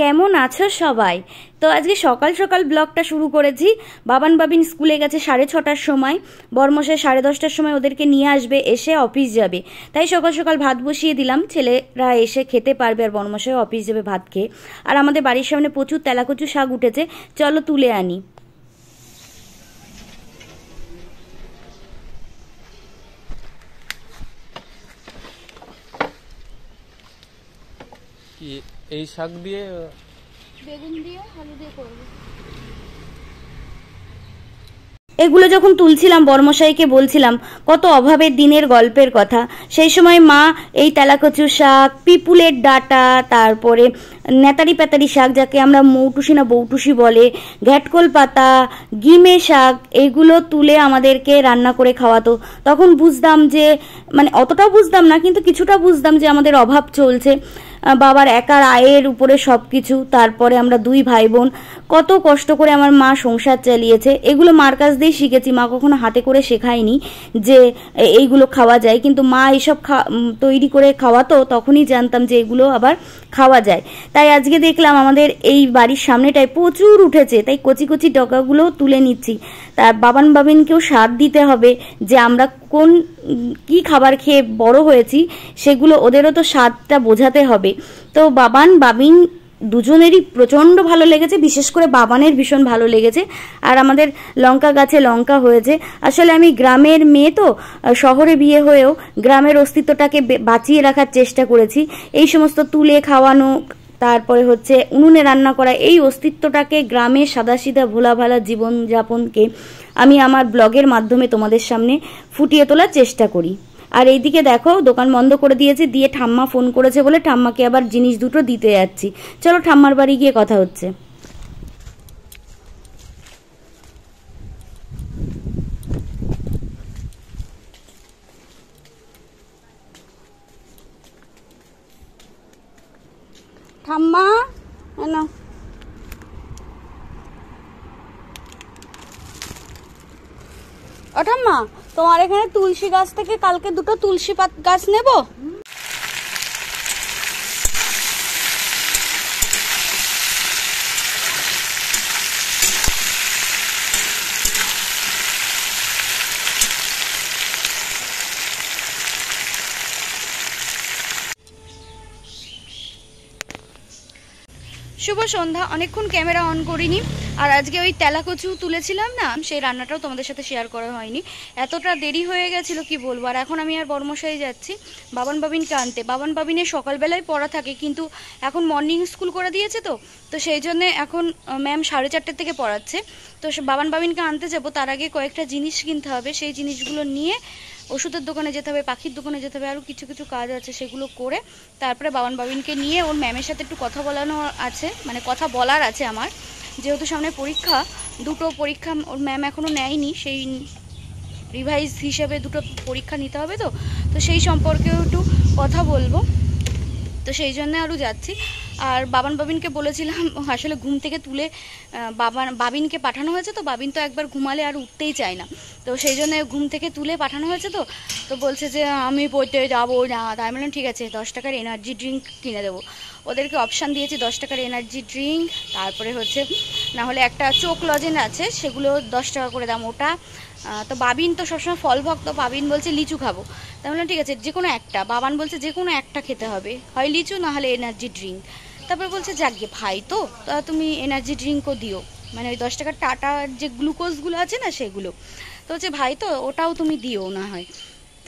কেমন আছো সবাই তো আজকে সকাল সকাল ব্লগটা শুরু করেছি বাবান বাবিন স্কুলে গেছে সাড়ে ছটার সময় বর্মশাই সাড়ে দশটার সময় ওদেরকে নিয়ে আসবে এসে অফিস যাবে তাই সকাল সকাল ভাত বসিয়ে দিলাম ছেলেরা এসে খেতে পারবে আর বর্মশাই অফিস যাবে ভাত খেয়ে আর আমাদের বাড়ির সামনে প্রচুর তেলাকচু শাক উঠেছে চলো তুলে আনি এই শাক দিয়ে বেগুন দিয়ে আলু দিয়ে করব এগুলো যখন তুলছিলাম বর্মশাইকে বলছিলাম কত অভাবের দিনের গল্পের কথা সেই সময় মা এই তেলাকচু শাক পিপুলের ডাটা তারপরে নেতারি পেতারি শাক যাকে আমরা মৌটুসি না বৌটুসি বলে ঘ্যাটকোল পাতা গিমে শাক এগুলো তুলে আমাদেরকে রান্না করে খাওয়াতো তখন বুঝতাম যে মানে অতটাও বুঝতাম না কিন্তু কিছুটা বুঝতাম যে আমাদের অভাব চলছে বাবার একার আয়ের উপরে সব কিছু তারপরে আমরা দুই ভাই বোন কত কষ্ট করে আমার মা সংসার চালিয়েছে এগুলো মার কাছ দিয়েই শিখেছি মা কখনো হাতে করে শেখায়নি যে এইগুলো খাওয়া যায় কিন্তু মা এইসব তৈরি করে খাওয়াতো তখনই জানতাম যে এগুলো আবার খাওয়া যায় তাই আজকে দেখলাম আমাদের এই বাড়ির সামনেটায় প্রচুর উঠেছে তাই কচি কচি টকাগুলো তুলে নিচ্ছি তার বাবান বাবিনকেও সার দিতে হবে যে আমরা কোন কি খাবার খেয়ে বড় হয়েছি সেগুলো ওদেরও তো স্বাদটা বোঝাতে হবে তো বাবান বাবিন দুজনেরই প্রচণ্ড ভালো লেগেছে বিশেষ করে বাবানের ভীষণ ভালো লেগেছে আর আমাদের লঙ্কা গাছে লঙ্কা হয়েছে আসলে আমি গ্রামের মেয়ে তো শহরে বিয়ে হয়েও গ্রামের অস্তিত্বটাকে বাঁচিয়ে রাখার চেষ্টা করেছি এই সমস্ত তুলে খাওয়ানো তারপরে হচ্ছে উনুনে রান্না করা এই অস্তিত্বটাকে গ্রামের সাদাসিধা ভোলাভালা জীবনযাপনকে আমি আমার ব্লগের মাধ্যমে তোমাদের সামনে ফুটিয়ে তোলার চেষ্টা করি আর এইদিকে দেখো দোকান বন্ধ করে দিয়েছে দিয়ে ঠাম্মা ফোন করেছে বলে ঠাম্মাকে আবার জিনিস দুটো দিতে যাচ্ছি চলো ঠাম্মার বাড়ি গিয়ে কথা হচ্ছে ঠাম্মা না ও ঠাম্মা তোমার এখানে তুলসী গাছ থেকে কালকে দুটো তুলসী পাত গাছ নেবো শুভ সন্ধ্যা অনেকক্ষণ ক্যামেরা অন করিনি আর আজকে ওই তেলাকচু তুলেছিলাম না সেই রান্নাটাও তোমাদের সাথে শেয়ার করা হয়নি এতটা দেরি হয়ে গেছিল কি বলবো আর এখন আমি আর বর্মশাই যাচ্ছি বাবান বাবিনকে আনতে বাবান বাবিনে সকালবেলায় পড়া থাকে কিন্তু এখন মর্নিং স্কুল করে দিয়েছে তো তো সেই জন্যে এখন ম্যাম সাড়ে চারটে থেকে পড়াচ্ছে তো বাবান বাবিনকে আনতে যাব তার আগে কয়েকটা জিনিস কিনতে হবে সেই জিনিসগুলো নিয়ে ওষুধের দোকানে যেতে হবে পাখির দোকানে যেতে হবে আরও কিছু কিছু কাজ আছে সেগুলো করে তারপরে বাবান বাবিনকে নিয়ে ওর ম্যামের সাথে একটু কথা বলানো আছে মানে কথা বলার আছে আমার যেহেতু সামনে পরীক্ষা দুটো পরীক্ষা ওর ম্যাম এখনও নেয়নি সেই রিভাইজ হিসাবে দুটো পরীক্ষা নিতে হবে তো তো সেই সম্পর্কেও একটু কথা বলবো তো সেই জন্য আরও যাচ্ছি আর বাবান বাবিনকে বলেছিলাম আসলে ঘুম থেকে তুলে বাবান বাবিনকে পাঠানো হয়েছে তো বাবিন তো একবার ঘুমালে আর উঠতেই চায় না তো সেই জন্য ঘুম থেকে তুলে পাঠানো হয়েছে তো তো বলছে যে আমি পড়তে যাবো না তাই বললাম ঠিক আছে দশ টাকার এনার্জি ড্রিঙ্ক কিনে দেবো ওদেরকে অপশান দিয়েছি দশ টাকার এনার্জি ড্রিঙ্ক তারপরে হচ্ছে না হলে একটা চোখ লজেন আছে সেগুলো দশ টাকা করে দাম ওটা তো বাবিন তো সবসময় ফল ভক্ত বাবিন বলছে লিচু খাবো তাই বললাম ঠিক আছে যে কোনো একটা বাবান বলছে যে কোনো একটা খেতে হবে হয় লিচু না হলে এনার্জি ড্রিঙ্ক তারপর বলছে গিয়ে ভাই তো তুমি এনার্জি ড্রিঙ্কও দিও মানে ওই দশ টাকার টাটার যে গ্লুকোজগুলো আছে না সেগুলো তো হচ্ছে ভাই তো ওটাও তুমি দিও না হয়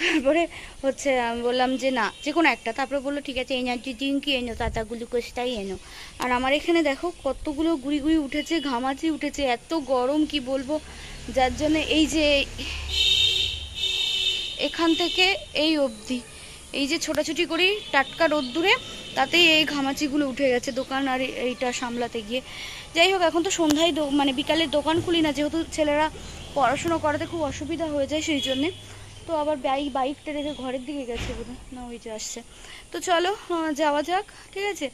তারপরে হচ্ছে আমি বললাম যে না যে কোনো একটা তারপরে বললো ঠিক আছে এনার্জি ড্রিঙ্কই এনো টাটা গ্লুকোজটাই এনো আর আমার এখানে দেখো কতগুলো গুড়ি গুড়ি উঠেছে ঘামাচি উঠেছে এত গরম কি বলবো যার জন্য এই যে এখান থেকে এই অবধি এই যে ছোটাছুটি করি টাটকা রোদ্দুরে তাতেই এই ঘামাচিগুলো উঠে গেছে দোকান আর এইটা সামলাতে গিয়ে যাই হোক এখন তো সন্ধ্যায় মানে বিকালে দোকান খুলি না যেহেতু ছেলেরা পড়াশুনো করাতে খুব অসুবিধা হয়ে যায় সেই জন্যে তো আবার বাইক বাইকটা রেখে ঘরের দিকে গেছে বোধ না ওই যে আসছে তো চলো যাওয়া যাক ঠিক আছে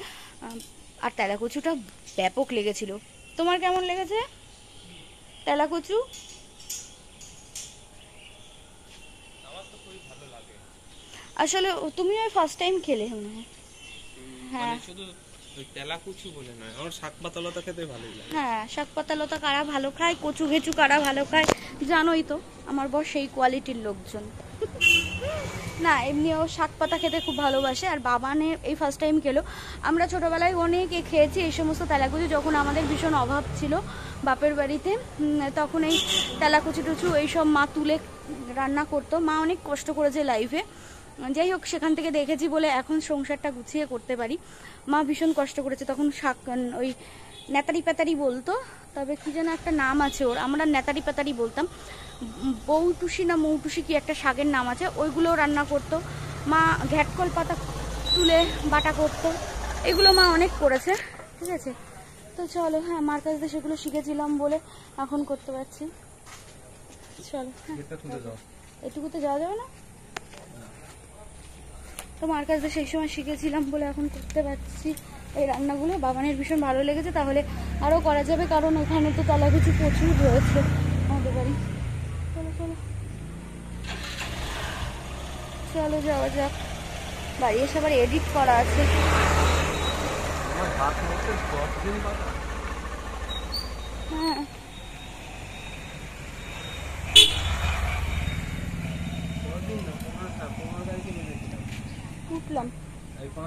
আর তেলাকুচুটা ব্যাপক লেগেছিল তোমার কেমন লেগেছে তেলাকুচু আসলে তুমি ওই ফার্স্ট টাইম খেলে মনে হয় হ্যাঁ।, মানে হ্যাঁ শাক কারা ভালো খায় কচু কারা ভালো খায় জানোই তো আমার বর সেই কোয়ালিটির লোকজন না এমনিও শাক পাতা খেতে খুব ভালোবাসে আর এই ফার্স্ট টাইম আমরা ছোটোবেলায় অনেক খেয়েছি এই সমস্ত তেলাকুচি যখন আমাদের ভীষণ অভাব ছিল বাপের বাড়িতে তখন এই তেলাকুচু টুচু এইসব মা তুলে রান্না করতো মা অনেক কষ্ট করেছে লাইফে যাই হোক সেখান থেকে দেখেছি বলে এখন সংসারটা গুছিয়ে করতে পারি মা ভীষণ কষ্ট করেছে তখন শাক ওই নেতারি পেতারি বলতো তবে কি যেন একটা নাম আছে ওর আমরা নেতারি পেতারি বলতাম বৌটুসি না মৌটুসি কি একটা শাকের নাম আছে ওইগুলোও রান্না করতো মা ঘ্যাটকল পাতা তুলে বাটা করতো এগুলো মা অনেক করেছে ঠিক আছে তো চলো হ্যাঁ মার কাছ দিয়ে সেগুলো শিখেছিলাম বলে এখন করতে পারছি চলো হ্যাঁ এটুকুতে যাওয়া যাবে না তো মার কাছে সেই সময় শিখেছিলাম বলে এখন করতে পারছি এই রান্নাগুলো বাগানের ভীষণ ভালো লেগেছে তাহলে আরও করা যাবে কারণ ওখানে তো কিছু প্রচুর রয়েছে আমাদের বাড়ি চলো চলো চলো যাওয়া যাক বাড়ি এসে আবার এডিট করা আছে হ্যাঁ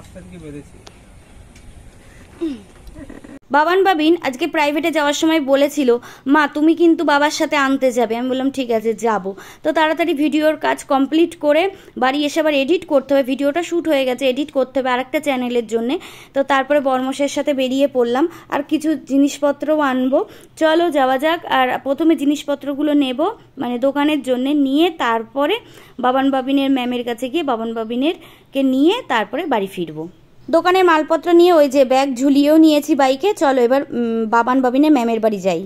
मास्टर की वजह से বাবান বাবিন আজকে প্রাইভেটে যাওয়ার সময় বলেছিল মা তুমি কিন্তু বাবার সাথে আনতে যাবে আমি বললাম ঠিক আছে যাব তো তাড়াতাড়ি ভিডিওর কাজ কমপ্লিট করে বাড়ি এসে আবার এডিট করতে হবে ভিডিওটা শ্যুট হয়ে গেছে এডিট করতে হবে আরেকটা চ্যানেলের জন্যে তো তারপরে বর্মশের সাথে বেরিয়ে পড়লাম আর কিছু জিনিসপত্রও আনবো চলো যাওয়া যাক আর প্রথমে জিনিসপত্রগুলো নেব মানে দোকানের জন্য নিয়ে তারপরে বাবান বাবিনের ম্যামের কাছে গিয়ে বাবান বাবিনের কে নিয়ে তারপরে বাড়ি ফিরবো দোকানের মালপত্র নিয়ে ওই যে ব্যাগ ঝুলিয়েও নিয়েছি বাইকে চলো এবার বাবান বাবিনে ম্যামের বাড়ি যাই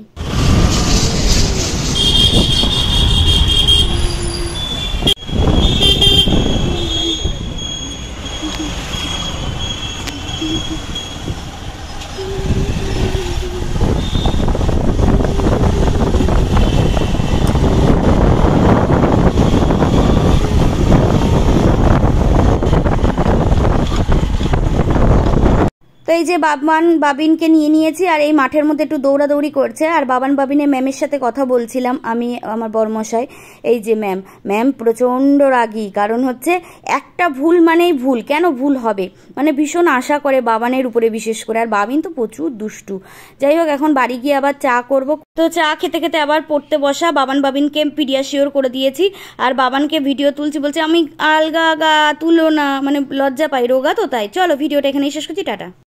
তো এই যে বাবান বাবিনকে নিয়ে নিয়েছি আর এই মাঠের মধ্যে একটু দৌড়াদৌড়ি করছে আর বাবান বাবিনে ম্যামের সাথে কথা বলছিলাম আমি আমার বর্মশাই এই যে ম্যাম ম্যাম প্রচণ্ড রাগি কারণ হচ্ছে একটা ভুল মানেই ভুল কেন ভুল হবে মানে ভীষণ আশা করে বাবানের উপরে বিশেষ করে আর বাবিন তো প্রচুর দুষ্টু যাই হোক এখন বাড়ি গিয়ে আবার চা করব তো চা খেতে খেতে আবার পড়তে বসা বাবান বাবিনকে পিডিয়াশিওর করে দিয়েছি আর বাবানকে ভিডিও তুলছি বলছে আমি আলগা গা তুলো না মানে লজ্জা পাই রোগা তো তাই চলো ভিডিওটা এখানেই শেষ করছি টাটা